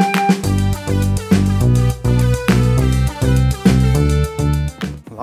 you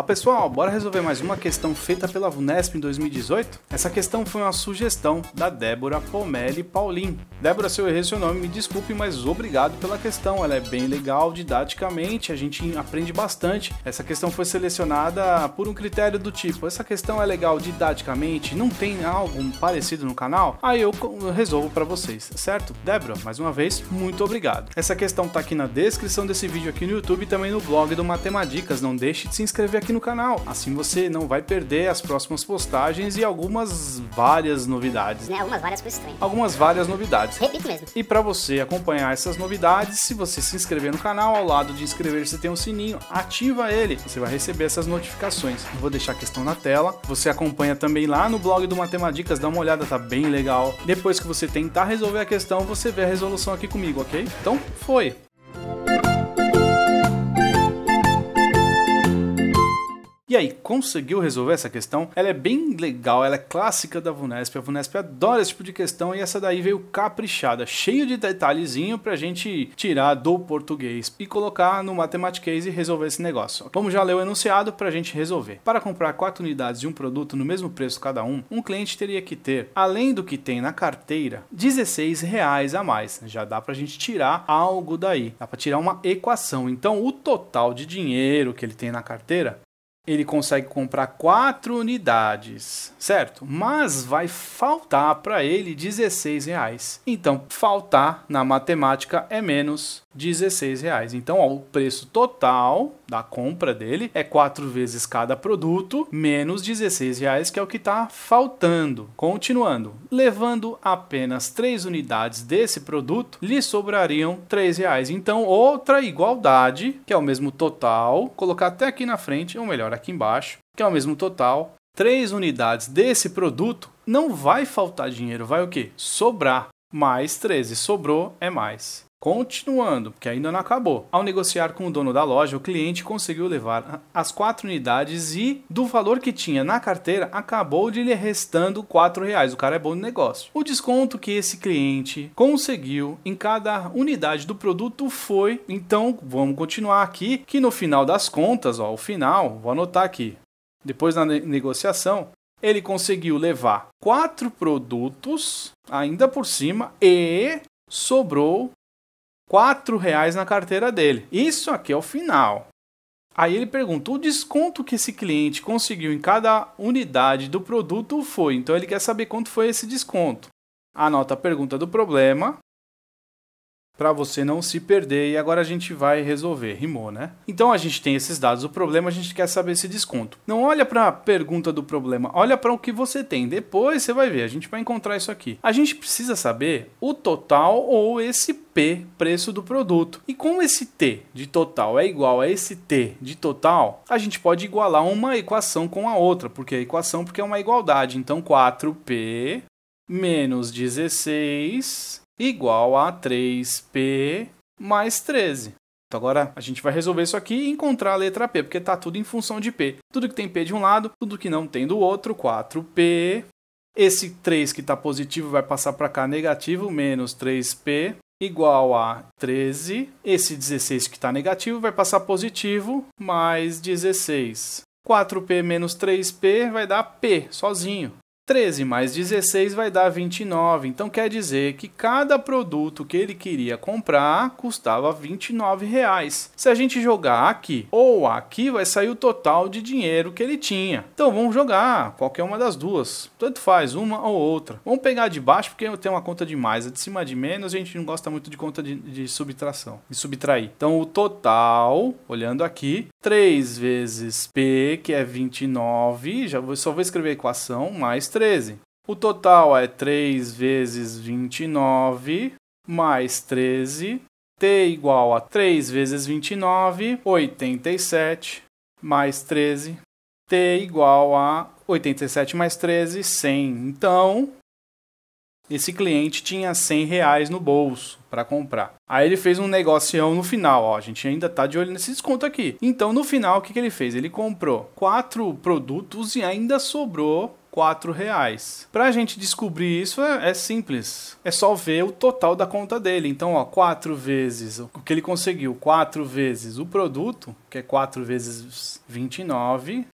pessoal, bora resolver mais uma questão feita pela VUNESP em 2018? Essa questão foi uma sugestão da Débora Pomelli Paulin. Débora, se eu errei é seu nome, me desculpe, mas obrigado pela questão. Ela é bem legal didaticamente, a gente aprende bastante. Essa questão foi selecionada por um critério do tipo: essa questão é legal didaticamente? Não tem algo parecido no canal? Aí eu resolvo para vocês, certo? Débora, mais uma vez, muito obrigado. Essa questão tá aqui na descrição desse vídeo aqui no YouTube e também no blog do Matemadicas. Não deixe de se inscrever aqui no canal. Assim você não vai perder as próximas postagens e algumas várias novidades. Né? Algumas várias coisas estranhas. Algumas várias novidades. Repito mesmo. E para você acompanhar essas novidades, se você se inscrever no canal, ao lado de inscrever-se tem um sininho, ativa ele. Você vai receber essas notificações. Eu vou deixar a questão na tela. Você acompanha também lá no blog do Matemáticas, dá uma olhada, tá bem legal. Depois que você tentar resolver a questão, você vê a resolução aqui comigo, ok? Então, foi! E aí, conseguiu resolver essa questão? Ela é bem legal, ela é clássica da Vunesp. A Vunesp adora esse tipo de questão e essa daí veio caprichada, cheio de detalhezinho pra gente tirar do português e colocar no Matematicase e resolver esse negócio. Vamos já ler o enunciado pra gente resolver. Para comprar quatro unidades de um produto no mesmo preço cada um, um cliente teria que ter, além do que tem na carteira, 16 reais a mais. Já dá pra gente tirar algo daí, dá pra tirar uma equação. Então, o total de dinheiro que ele tem na carteira ele consegue comprar quatro unidades, certo? Mas vai faltar para ele 16 reais. Então, faltar na matemática é menos 16 reais. Então, ó, o preço total da compra dele é quatro vezes cada produto menos 16 reais, que é o que está faltando. Continuando, levando apenas três unidades desse produto, lhe sobrariam 3 reais. Então, outra igualdade que é o mesmo total, colocar até aqui na frente, ou melhor aqui embaixo, que é o mesmo total. Três unidades desse produto, não vai faltar dinheiro, vai o quê? Sobrar. Mais 13, sobrou é mais. Continuando, porque ainda não acabou. Ao negociar com o dono da loja, o cliente conseguiu levar as quatro unidades e, do valor que tinha na carteira, acabou de lhe restando quatro reais. O cara é bom no negócio. O desconto que esse cliente conseguiu em cada unidade do produto foi. Então, vamos continuar aqui, que no final das contas, ó, o final, vou anotar aqui. Depois da negociação, ele conseguiu levar quatro produtos ainda por cima e sobrou Quatro reais na carteira dele. Isso aqui é o final. Aí ele pergunta: o desconto que esse cliente conseguiu em cada unidade do produto foi? Então ele quer saber quanto foi esse desconto. Anota a pergunta do problema, para você não se perder. E agora a gente vai resolver, rimou, né? Então a gente tem esses dados do problema, a gente quer saber esse desconto. Não olha para a pergunta do problema, olha para o que você tem. Depois você vai ver, a gente vai encontrar isso aqui. A gente precisa saber o total ou esse P, preço do produto. E como esse T de total é igual a esse T de total, a gente pode igualar uma equação com a outra, porque a equação porque é uma igualdade. Então 4P menos 16 igual a 3p mais 13. Então agora a gente vai resolver isso aqui e encontrar a letra p, porque está tudo em função de p. Tudo que tem p de um lado, tudo que não tem do outro, 4p. Esse 3 que está positivo vai passar para cá negativo, menos 3p igual a 13. Esse 16 que está negativo vai passar positivo, mais 16. 4p menos 3p vai dar p sozinho. 13 mais 16 vai dar 29. Então quer dizer que cada produto que ele queria comprar custava 29 reais. Se a gente jogar aqui ou aqui, vai sair o total de dinheiro que ele tinha. Então vamos jogar qualquer uma das duas. Tanto faz, uma ou outra. Vamos pegar de baixo porque eu tenho uma conta de mais. A de cima de menos, a gente não gosta muito de conta de, de subtração, de subtrair. Então o total, olhando aqui, 3 vezes P, que é 29. Já vou, só vou escrever a equação, mais 13. O total é 3 vezes 29 mais 13. T igual a 3 vezes 29, 87, mais 13. T igual a 87 mais 13, 100. Então, esse cliente tinha 100 reais no bolso para comprar. Aí ele fez um negocião no final, ó, a gente ainda tá de olho nesse desconto aqui. Então no final o que, que ele fez? Ele comprou quatro produtos e ainda sobrou 4 reais. Para a gente descobrir isso é, é, simples, é só ver o total da conta dele. Então, ó, 4 vezes o que ele conseguiu, 4 vezes o produto, que é 4 vezes 29,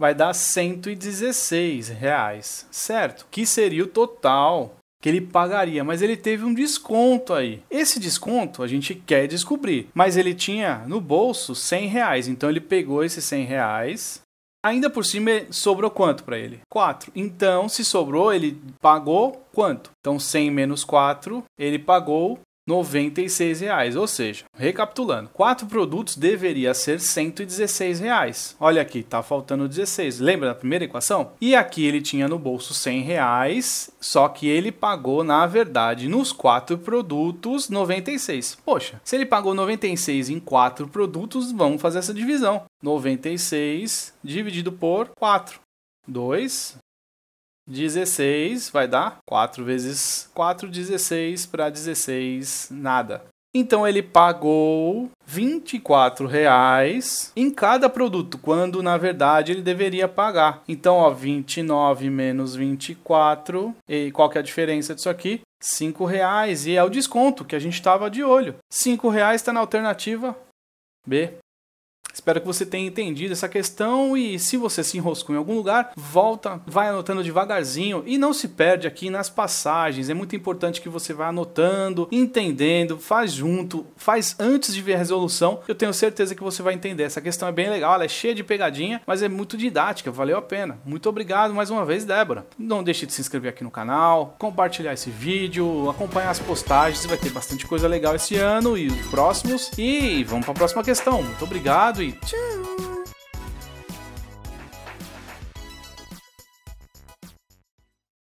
vai dar 116 reais, certo? Que seria o total que ele pagaria, mas ele teve um desconto aí. Esse desconto a gente quer descobrir, mas ele tinha no bolso 100 reais, então ele pegou esses 100 reais Ainda por cima, sobrou quanto para ele? 4. Então, se sobrou, ele pagou quanto? Então, 100 menos 4, ele pagou 96 reais, ou seja, recapitulando, quatro produtos deveria ser 116 reais. Olha aqui, tá faltando 16. Lembra da primeira equação? E aqui ele tinha no bolso 100 reais, só que ele pagou na verdade nos quatro produtos 96. Poxa, se ele pagou 96 em quatro produtos, vamos fazer essa divisão. 96 dividido por 4. 2 16 vai dar 4 vezes 4, 16 para 16, nada. Então ele pagou R$ reais em cada produto, quando na verdade ele deveria pagar. Então, ó, 29 menos 24, e qual que é a diferença disso aqui? R$ reais e é o desconto que a gente estava de olho. R$ reais está na alternativa B. Espero que você tenha entendido essa questão e se você se enroscou em algum lugar, volta, vai anotando devagarzinho e não se perde aqui nas passagens. É muito importante que você vá anotando, entendendo, faz junto, faz antes de ver a resolução. Eu tenho certeza que você vai entender. Essa questão é bem legal, ela é cheia de pegadinha, mas é muito didática, valeu a pena. Muito obrigado mais uma vez, Débora. Não deixe de se inscrever aqui no canal, compartilhar esse vídeo, acompanhar as postagens, vai ter bastante coisa legal esse ano e os próximos. E vamos para a próxima questão. Muito obrigado e Cheers.